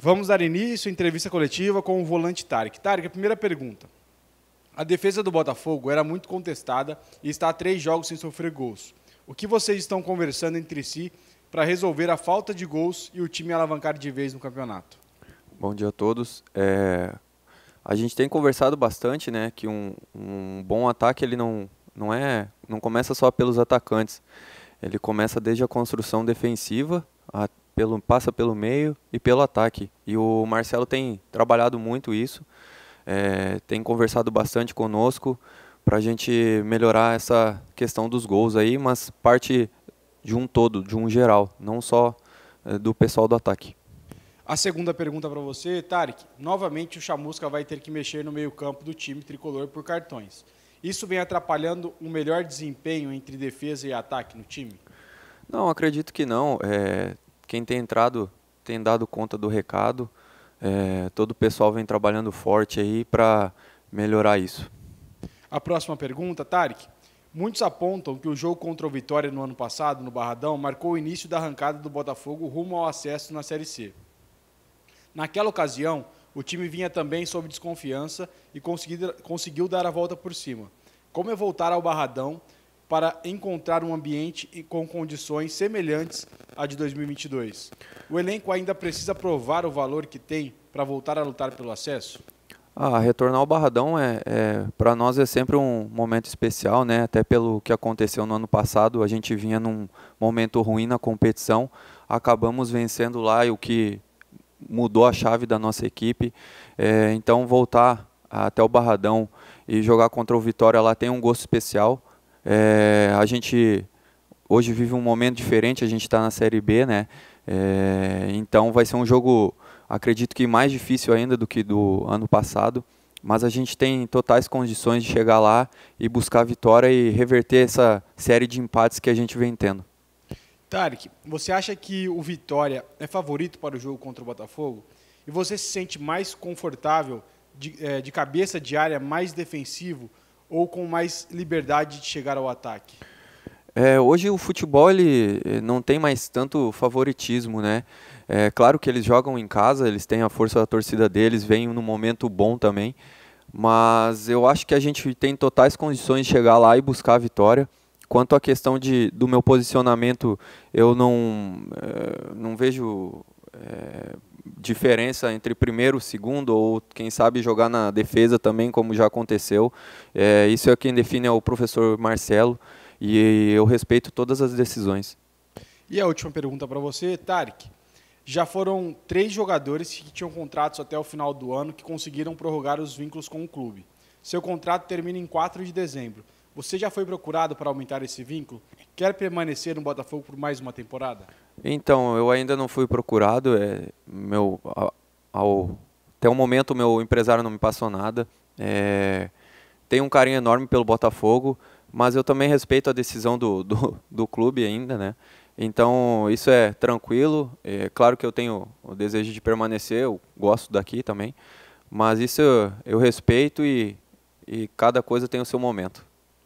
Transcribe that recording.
Vamos dar início à entrevista coletiva com o volante Tarek. Tarek, a primeira pergunta. A defesa do Botafogo era muito contestada e está há três jogos sem sofrer gols. O que vocês estão conversando entre si para resolver a falta de gols e o time alavancar de vez no campeonato? Bom dia a todos. É... A gente tem conversado bastante, né, que um, um bom ataque ele não não é não começa só pelos atacantes. Ele começa desde a construção defensiva pelo, passa pelo meio e pelo ataque. E o Marcelo tem trabalhado muito isso, é, tem conversado bastante conosco para a gente melhorar essa questão dos gols aí, mas parte de um todo, de um geral, não só é, do pessoal do ataque. A segunda pergunta para você, Tarek. Novamente o Chamusca vai ter que mexer no meio-campo do time tricolor por cartões. Isso vem atrapalhando o melhor desempenho entre defesa e ataque no time? Não, acredito que não. É, quem tem entrado tem dado conta do recado. É, todo o pessoal vem trabalhando forte aí para melhorar isso. A próxima pergunta, Tarek. Muitos apontam que o jogo contra o Vitória no ano passado, no Barradão, marcou o início da arrancada do Botafogo rumo ao acesso na Série C. Naquela ocasião, o time vinha também sob desconfiança e conseguiu dar a volta por cima. Como é voltar ao Barradão para encontrar um ambiente com condições semelhantes à de 2022. O elenco ainda precisa provar o valor que tem para voltar a lutar pelo acesso? Ah, retornar ao Barradão é, é para nós é sempre um momento especial, né? Até pelo que aconteceu no ano passado, a gente vinha num momento ruim na competição, acabamos vencendo lá e o que mudou a chave da nossa equipe. É, então voltar até o Barradão e jogar contra o Vitória lá tem um gosto especial. É, a gente hoje vive um momento diferente, a gente está na Série B, né? É, então vai ser um jogo, acredito que mais difícil ainda do que do ano passado, mas a gente tem totais condições de chegar lá e buscar a vitória e reverter essa série de empates que a gente vem tendo. Tarek, você acha que o Vitória é favorito para o jogo contra o Botafogo? E você se sente mais confortável de, é, de cabeça de área, mais defensivo ou com mais liberdade de chegar ao ataque? É, hoje o futebol ele eh, não tem mais tanto favoritismo, né? É claro que eles jogam em casa, eles têm a força da torcida deles, vêm num momento bom também, mas eu acho que a gente tem totais condições de chegar lá e buscar a vitória. Quanto à questão de, do meu posicionamento, eu não, é, não vejo é, diferença entre primeiro, segundo, ou quem sabe jogar na defesa também, como já aconteceu. É, isso é quem define é o professor Marcelo e eu respeito todas as decisões. E a última pergunta para você, Tarek. Já foram três jogadores que tinham contratos até o final do ano que conseguiram prorrogar os vínculos com o clube. Seu contrato termina em 4 de dezembro. Você já foi procurado para aumentar esse vínculo? Quer permanecer no Botafogo por mais uma temporada? Então, eu ainda não fui procurado. É, meu, ao, até o momento, meu empresário não me passou nada. É, tenho um carinho enorme pelo Botafogo, mas eu também respeito a decisão do, do, do clube ainda, né? Então, isso é tranquilo. É claro que eu tenho o desejo de permanecer, eu gosto daqui também, mas isso eu, eu respeito e, e cada coisa tem o seu momento.